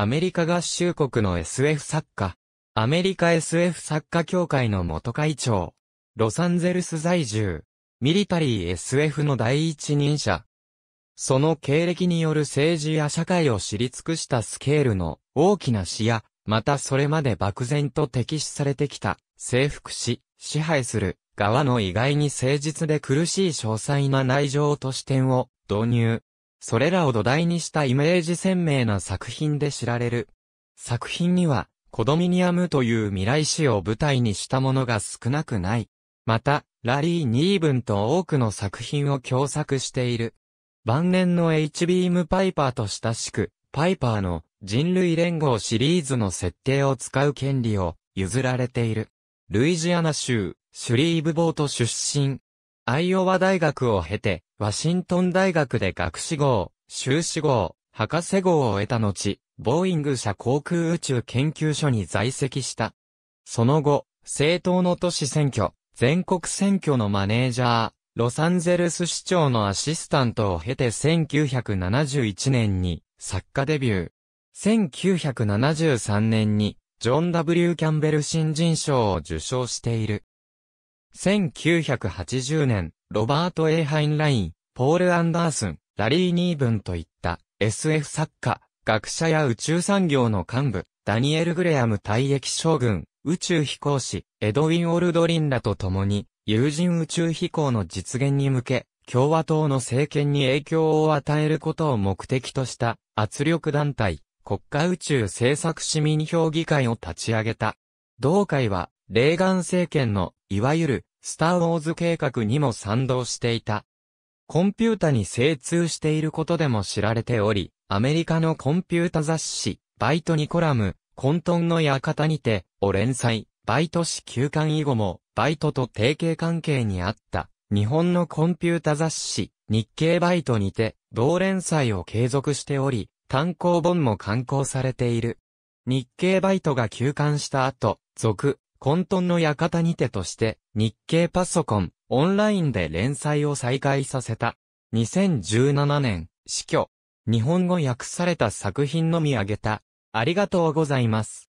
アメリカ合衆国の SF 作家、アメリカ SF 作家協会の元会長、ロサンゼルス在住、ミリタリー SF の第一人者。その経歴による政治や社会を知り尽くしたスケールの大きな詩や、またそれまで漠然と敵視されてきた、征服し、支配する側の意外に誠実で苦しい詳細な内情と視点を導入、それらを土台にしたイメージ鮮明な作品で知られる。作品には、コドミニアムという未来史を舞台にしたものが少なくない。また、ラリー・ニーブンと多くの作品を共作している。晩年の H・ ビーム・パイパーと親しく、パイパーの人類連合シリーズの設定を使う権利を譲られている。ルイジアナ州、シュリーブボート出身。アイオワ大学を経て、ワシントン大学で学士号、修士号、博士号を得た後、ボーイング社航空宇宙研究所に在籍した。その後、政党の都市選挙、全国選挙のマネージャー、ロサンゼルス市長のアシスタントを経て1971年に作家デビュー。1973年にジョン・ W・ キャンベル新人賞を受賞している。1980年、ロバート・エーハインライン、ポール・アンダーソン、ラリー・ニーブンといった SF 作家、学者や宇宙産業の幹部、ダニエル・グレアム退役将軍、宇宙飛行士、エドウィン・オルドリンらと共に、有人宇宙飛行の実現に向け、共和党の政権に影響を与えることを目的とした圧力団体、国家宇宙政策市民評議会を立ち上げた。同会は、レーガン政権の、いわゆる、スター・ウォーズ計画にも賛同していた。コンピュータに精通していることでも知られており、アメリカのコンピュータ雑誌、バイトにコラム、混沌の館にて、を連載、バイト誌休刊以後も、バイトと提携関係にあった、日本のコンピュータ雑誌、日経バイトにて、同連載を継続しており、単行本も刊行されている。日経バイトが休刊した後、続、混沌の館にてとして、日経パソコン、オンラインで連載を再開させた。2017年、死去。日本語訳された作品のみ上げた。ありがとうございます。